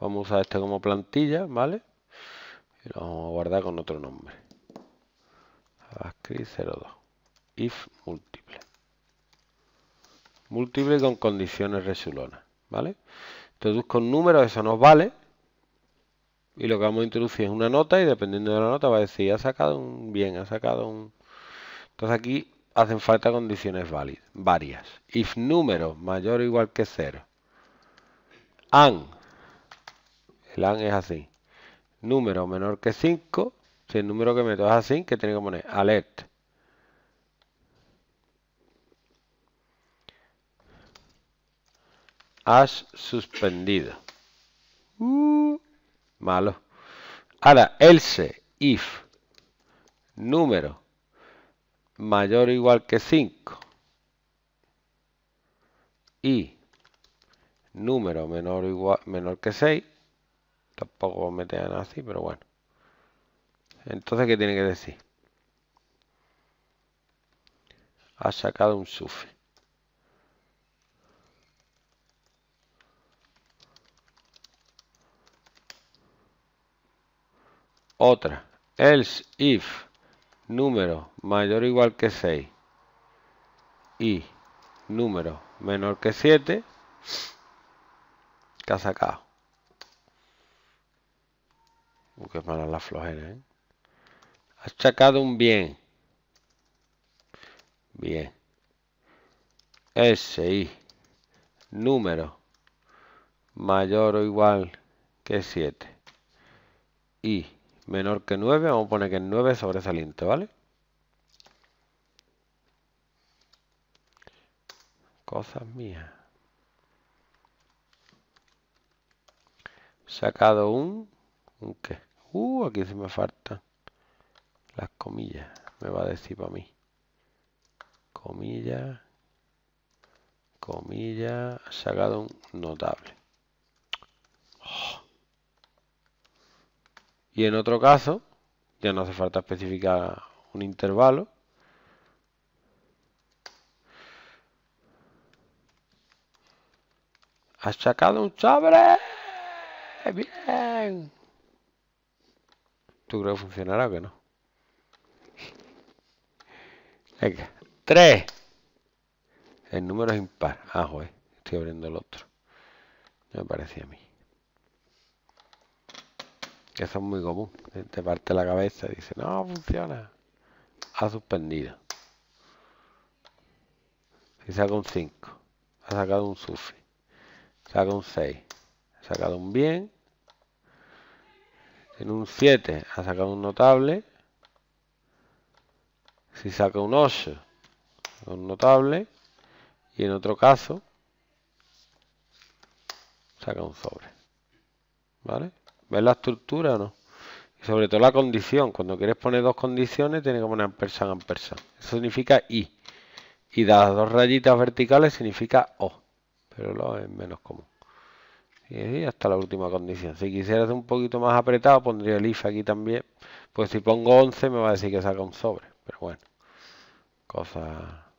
Vamos a usar este como plantilla, ¿vale? Y lo vamos a guardar con otro nombre. JavaScript 02. If múltiple. Múltiple con condiciones resulonas, ¿vale? Introduzco un número, eso nos vale. Y lo que vamos a introducir es una nota y dependiendo de la nota va a decir, ha sacado un bien, ha sacado un... Entonces aquí hacen falta condiciones válidas, varias. If número mayor o igual que 0. AND el AND es así. Número menor que 5. Si el número que meto es así, ¿qué tengo que poner alert. Has suspendido. Uh, malo. Ahora, else, if, número mayor o igual que 5 y número menor o igual menor que 6 Tampoco me a así, pero bueno. Entonces, ¿qué tiene que decir? Ha sacado un sufi. Otra. Else if número mayor o igual que 6 y número menor que 7 que ha sacado qué mala la flojera, ¿eh? Has sacado un bien. Bien. SI. Número. Mayor o igual que 7. Y menor que 9. Vamos a poner que el 9 sobresaliente, ¿vale? Cosas mías. Sacado un... ¿Un qué? Uh, aquí se me faltan las comillas. Me va a decir para mí. Comillas. Comillas. Sacado un notable. Oh. Y en otro caso, ya no hace falta especificar un intervalo. ¡Has sacado un chabre. ¡Bien! ¿Tú crees que funcionará o que no? Venga, 3. El número es impar. Ah, joder, estoy abriendo el otro. No Me parece a mí. Eso es muy común. Te parte la cabeza y dice, no, funciona. Ha suspendido. Y saca un 5. Ha sacado un sufre. Saca un 6. Ha sacado un bien. En un 7 ha sacado un notable. Si saca un 8, un notable. Y en otro caso, saca un sobre. ¿Vale? ¿Ves la estructura o no? Y sobre todo la condición. Cuando quieres poner dos condiciones, tienes que poner ampersand, ampersand. Eso significa I. Y las dos rayitas verticales significa O. Pero lo es menos común. Y hasta la última condición. Si quisiera un poquito más apretado, pondría el if aquí también. Pues si pongo 11 me va a decir que saca un sobre. Pero bueno, cosa